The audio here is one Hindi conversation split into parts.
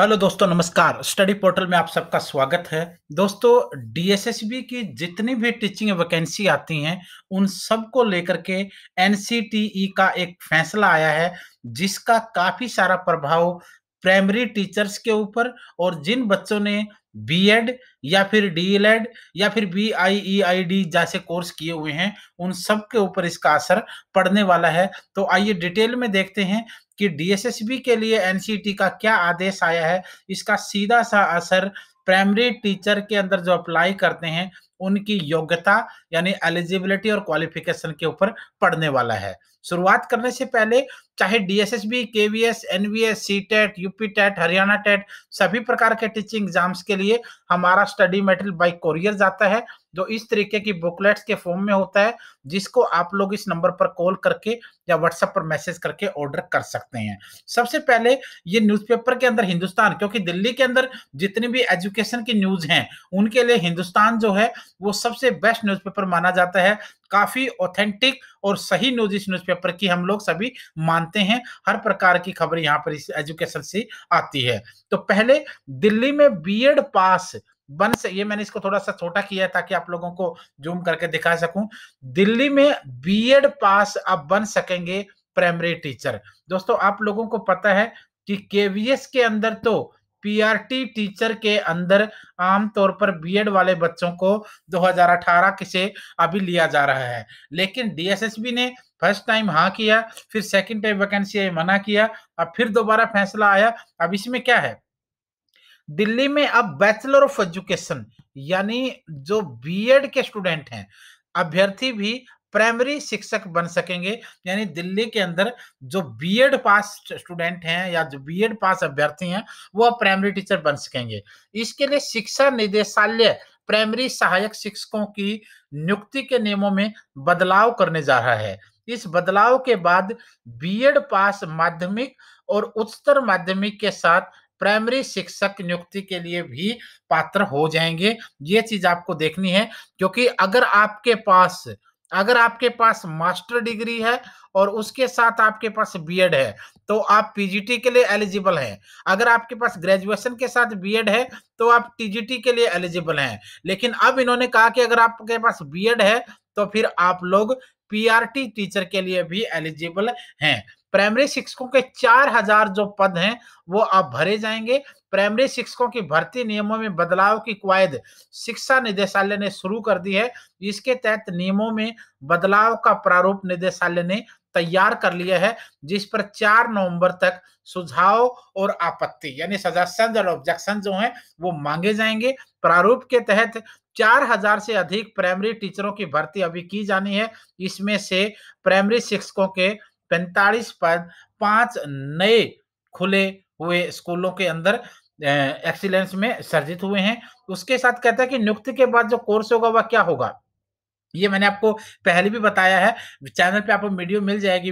हेलो दोस्तों नमस्कार स्टडी पोर्टल में आप सबका स्वागत है दोस्तों डीएसएसबी की जितनी भी टीचिंग वैकेंसी आती हैं उन सब को लेकर के एनसीटीई e का एक फैसला आया है जिसका काफी सारा प्रभाव प्राइमरी टीचर्स के ऊपर और जिन बच्चों ने बीएड या फिर डीएलएड या फिर B I E I D जैसे कोर्स किए हुए हैं उन सब के ऊपर इसका असर पड़ने वाला है तो आइए डिटेल में देखते हैं कि डीएसएसबी के लिए एनसीटी e का क्या आदेश आया है इसका सीधा सा असर प्राइमरी टीचर के अंदर जो अप्लाई करते हैं उनकी योग्यता यानी एलिजिबिलिटी और क्वालिफिकेशन के ऊपर पढ़ने वाला है शुरुआत करने से पहले चाहे DSSB KVS NVS TET UP TET Haryana TET सभी प्रकार के टीचिंग एग्जाम्स के लिए हमारा स्टडी मेटेरियल बाई कोरियर जाता है जो इस तरीके की बुकलेट्स के फॉर्म में होता है जिसको आप लोग इस नंबर पर कॉल करके या व्हाट्सएप पर मैसेज करके ऑर्डर कर सकते हैं सबसे पहले ये न्यूज़पेपर के अंदर हिंदुस्तान क्योंकि दिल्ली के अंदर जितनी भी एजुकेशन की न्यूज़ हैं उनके लिए हिंदुस्तान जो है वो सबसे बेस्ट न्यूज़पेपर माना जाता है काफ़ी ऑथेंटिक और सही न्यूज इस न्यूज की हम लोग सभी मानते हैं हर प्रकार की खबर यहाँ पर इस एजुकेशन से आती है तो पहले दिल्ली में बीएड पास बन से ये मैंने इसको थोड़ा सा छोटा किया है ताकि आप लोगों को जूम करके दिखा सकूं दिल्ली में बीएड पास आप बन सकेंगे प्राइमरी टीचर दोस्तों आप लोगों को पता है कि केवीएस के अंदर तो पीआरटी टीचर के अंदर आमतौर पर बीएड वाले बच्चों को 2018 के से अभी लिया जा रहा है लेकिन डीएसएसबी ने फर्स्ट टाइम हाँ किया फिर सेकंड टाइम वैकेंसी मना किया अब फिर दोबारा फैसला आया अब इसमें क्या है दिल्ली में अब बैचलर ऑफ एजुकेशन यानी जो बीएड के स्टूडेंट हैं अभ्यर्थी भी प्राइमरी शिक्षक बन सकेंगे यानी दिल्ली के अंदर जो बीएड पास स्टूडेंट हैं या जो बीएड पास अभ्यर्थी हैं वो अब प्राइमरी टीचर बन सकेंगे इसके लिए शिक्षा निदेशालय प्राइमरी सहायक शिक्षकों की नियुक्ति के नियमों में बदलाव करने जा रहा है इस बदलाव के बाद बीएड पास माध्यमिक और उच्चतर माध्यमिक के साथ प्राइमरी शिक्षक नियुक्ति के लिए भी पात्र हो जाएंगे ये चीज आपको देखनी है क्योंकि अगर आपके पास अगर आपके पास मास्टर डिग्री है और उसके साथ आपके पास बीएड है तो आप पीजीटी के लिए एलिजिबल हैं अगर आपके पास ग्रेजुएशन के साथ बीएड है तो आप टीजीटी के लिए एलिजिबल हैं लेकिन अब इन्होंने कहा कि अगर आपके पास बीएड है तो फिर आप लोग पीआरटी टीचर के लिए भी एलिजिबल हैं प्राइमरी शिक्षकों के चार हजार जो पद हैं वो आप भरे जाएंगे प्राइमरी शिक्षकों की भर्ती नियमों में बदलाव की क्वायद शिक्षा निदेशालय ने शुरू कर दी है इसके तहत नियमों में बदलाव का प्रारूप निदेशालय ने तैयार कर लिया है जिस पर 4 नवंबर तक सुझाव और आपत्ति यानी सजेशन और ऑब्जेक्शन जो हैं वो मांगे जाएंगे प्रारूप के तहत 4000 से अधिक प्राइमरी टीचरों की भर्ती अभी की जानी है इसमें से प्राइमरी शिक्षकों के पैंतालीस पर पांच नए खुले हुए स्कूलों के अंदर एक्सीलेंस में सर्जित हुए हैं उसके साथ कहता है कि नियुक्ति के बाद जो कोर्स होगा वह क्या होगा ये मैंने आपको पहले भी बताया है चैनल पे आपको वीडियो मिल जाएगी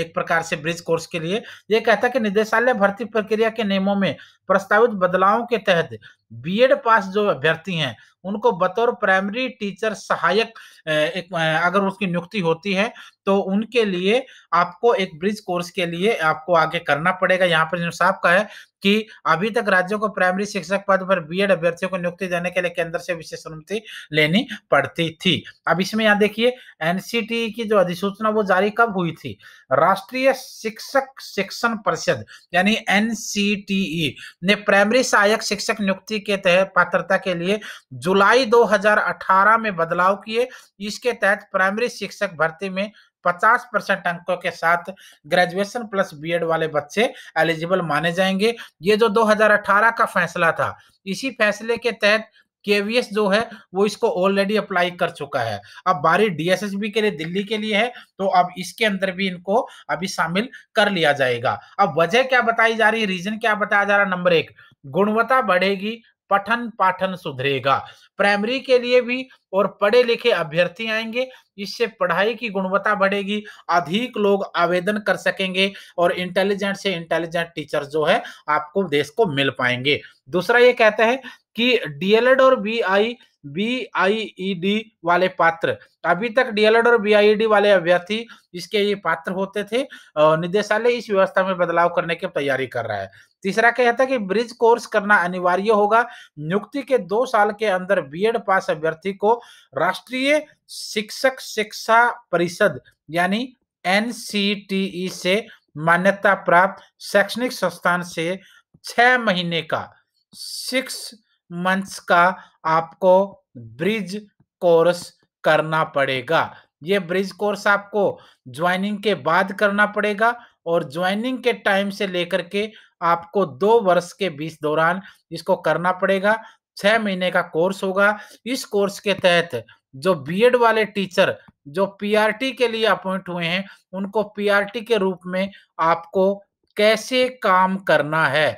एक प्रकार से ब्रिज कोर्स के लिए ये कहता है कि निदेशालय भर्ती प्रक्रिया के नियमों में प्रस्तावित बदलावों के तहत बीएड पास जो अभ्यर्थी हैं उनको बतौर प्राइमरी टीचर सहायक एक अगर उसकी नियुक्ति होती है तो उनके लिए आपको एक ब्रिज कोर्स के लिए आपको आगे करना पड़ेगा यहाँ पर साफ का है कि अभी तक राज्यों को प्राइमरी शिक्षक पद पर बीएड अभ्यर्थियों को नियुक्ति देने के लिए केंद्र से विशेष अनुमति लेनी पड़ती थी अब इसमें यहाँ देखिए एनसीटी की जो अधिसूचना वो जारी कब हुई थी राष्ट्रीय शिक्षक शिक्षण परिषद यानी एनसीटीई e, ने प्राइमरी सहायक शिक्षक नियुक्ति के तहत पात्रता के लिए जो जुलाई 2018 में बदलाव किए इसके तहत प्राइमरी शिक्षक भर्ती में 50 परसेंट अंकों के साथ ग्रेजुएशन प्लस बीएड वाले बच्चे एलिजिबल माने जाएंगे ये जो 2018 का फैसला था इसी फैसले के तहत केवीएस जो है वो इसको ऑलरेडी अप्लाई कर चुका है अब बारी डीएसएसबी के लिए दिल्ली के लिए है तो अब इसके अंदर भी इनको अभी शामिल कर लिया जाएगा अब वजह क्या बताई जा रही है रीजन क्या बताया जा रहा है नंबर एक गुणवत्ता बढ़ेगी पठन पाठन सुधरेगा प्राइमरी के लिए भी और पढ़े लिखे अभ्यर्थी आएंगे इससे पढ़ाई की गुणवत्ता बढ़ेगी अधिक लोग आवेदन कर सकेंगे और इंटेलिजेंट से इंटेलिजेंट टीचर जो है आपको देश को मिल पाएंगे दूसरा ये कहता है कि डीएलएड और बी आई बीआईईडी e वाले पात्र अभी तक डीएलएड और बीआईईडी e वाले अभ्यर्थी इसके ये पात्र होते थे निदेशालय इस व्यवस्था में बदलाव करने की तैयारी कर रहा है तीसरा कहता है कि ब्रिज कोर्स करना अनिवार्य होगा नियुक्ति के दो साल के अंदर बीएड पास अभ्यर्थी को राष्ट्रीय शिक्षक शिक्षा परिषद यानी एन e से मान्यता प्राप्त शैक्षणिक संस्थान से छह महीने का शिक्षा मंथ्स का आपको ब्रिज कोर्स करना पड़ेगा ये ब्रिज कोर्स आपको ज्वाइनिंग के बाद करना पड़ेगा और ज्वाइनिंग के टाइम से लेकर के आपको दो वर्ष के बीच दौरान इसको करना पड़ेगा छह महीने का कोर्स होगा इस कोर्स के तहत जो बीएड वाले टीचर जो पीआरटी के लिए अपॉइंट हुए हैं उनको पीआरटी के रूप में आपको कैसे काम करना है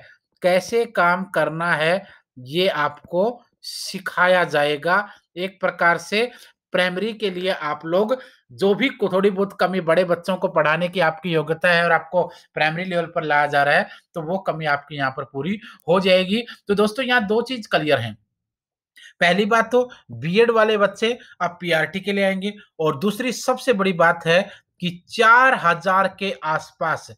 कैसे काम करना है ये आपको सिखाया जाएगा एक प्रकार से प्राइमरी के लिए आप लोग जो भी थोड़ी बहुत कमी बड़े बच्चों को पढ़ाने की आपकी योग्यता है और आपको प्राइमरी लेवल पर लाया जा रहा है तो वो कमी आपकी यहाँ पर पूरी हो जाएगी तो दोस्तों यहाँ दो चीज क्लियर है पहली बात तो बीएड वाले बच्चे अब पीआरटी के लिए आएंगे और दूसरी सबसे बड़ी बात है कि चार हजार के आसपास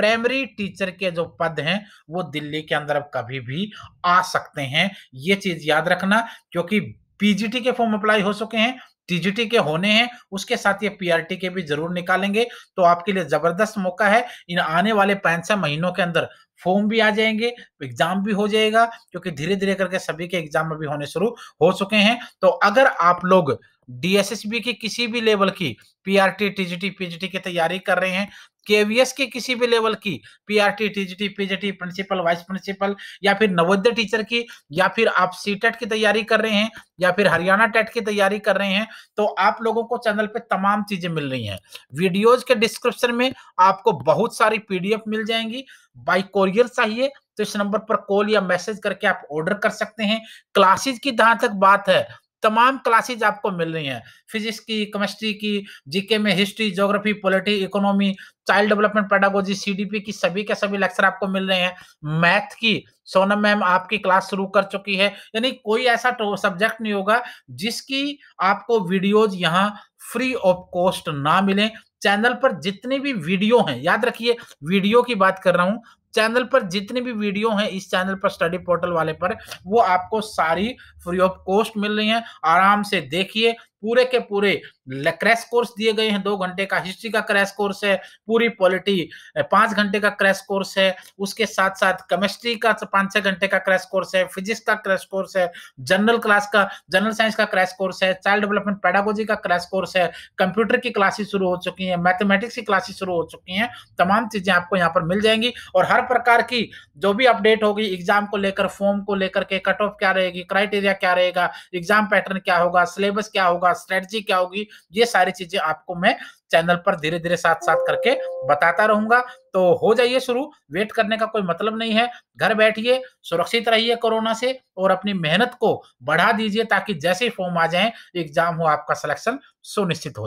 प्राइमरी टीचर के जो पद हैं वो दिल्ली के अंदर अब कभी भी आ सकते हैं ये चीज याद रखना क्योंकि पीजीटी के फॉर्म अप्लाई हो चुके हैं टीजीटी के होने हैं उसके साथ ये पीआरटी के भी जरूर निकालेंगे तो आपके लिए जबरदस्त मौका है इन आने वाले पांच छह महीनों के अंदर फॉर्म भी आ जाएंगे एग्जाम भी हो जाएगा क्योंकि धीरे धीरे करके सभी के एग्जाम अभी होने शुरू हो चुके हैं तो अगर आप लोग डीएसएसबी की किसी भी लेवल की पीआरटी टीजीटी पीजीटी की तैयारी कर रहे हैं केवीएस के किसी भी लेवल की PRT TGT PGT principal vice principal या फिर नवोदय टीचर की या फिर आप सीटेट e की तैयारी कर रहे हैं या फिर हरियाणा टेट e की तैयारी कर रहे हैं तो आप लोगों को चैनल पे तमाम चीजें मिल रही हैं वीडियोज के डिस्क्रिप्शन में आपको बहुत सारी पीडीएफ मिल जाएंगी बाई कोरियर चाहिए तो इस नंबर पर कॉल या मैसेज करके आप ऑर्डर कर सकते हैं क्लासेज की जहां तक बात है तमाम क्लासेज आपको मिल रही हैं फिजिक्स की केमिस्ट्री की जीके में history geography polity economy child development pedagogy CDP की सभी के सभी लेक्चर आपको मिल रहे हैं मैथ की सोनम मैम आपकी क्लास शुरू कर चुकी है यानी कोई ऐसा तो सब्जेक्ट नहीं होगा जिसकी आपको वीडियोज यहाँ फ्री ऑफ कॉस्ट ना मिले चैनल पर जितने भी वीडियो हैं याद रखिए वीडियो की बात कर रहा हूं चैनल पर जितने भी वीडियो हैं इस चैनल पर स्टडी पोर्टल वाले पर वो आपको सारी फ्री ऑफ कॉस्ट मिल रही हैं आराम से देखिए पूरे के पूरे क्रैश कोर्स दिए गए हैं दो घंटे का हिस्ट्री का क्रैश कोर्स है पूरी पॉलिटी पांच घंटे का क्रैश कोर्स है उसके साथ साथ केमिस्ट्री का पांच छह घंटे का क्रैश कोर्स है फिजिक्स का क्रैश कोर्स है जनरल क्लास का जनरल साइंस का क्रैश कोर्स है चाइल्ड डेवलपमेंट पैडागोजी का क्रैश कोर्स है कंप्यूटर की क्लासेस शुरू हो चुकी है मैथमेटिक्स की क्लासेस शुरू हो चुकी है तमाम चीजें आपको यहाँ पर मिल जाएंगी और हर हर प्रकार की जो भी अपडेट होगी एग्जाम को लेकर फॉर्म को लेकर के कट ऑफ क्या रहेगी क्राइटेरिया क्या रहेगा एग्जाम पैटर्न क्या होगा सिलेबस क्या होगा स्ट्रेटजी क्या होगी ये सारी चीजें आपको मैं चैनल पर धीरे धीरे साथ साथ करके बताता रहूंगा तो हो जाइए शुरू वेट करने का कोई मतलब नहीं है घर बैठिए सुरक्षित रहिए कोरोना से और अपनी मेहनत को बढ़ा दीजिए ताकि जैसे फॉर्म आ जाए एग्जाम हो आपका सिलेक्शन सुनिश्चित हो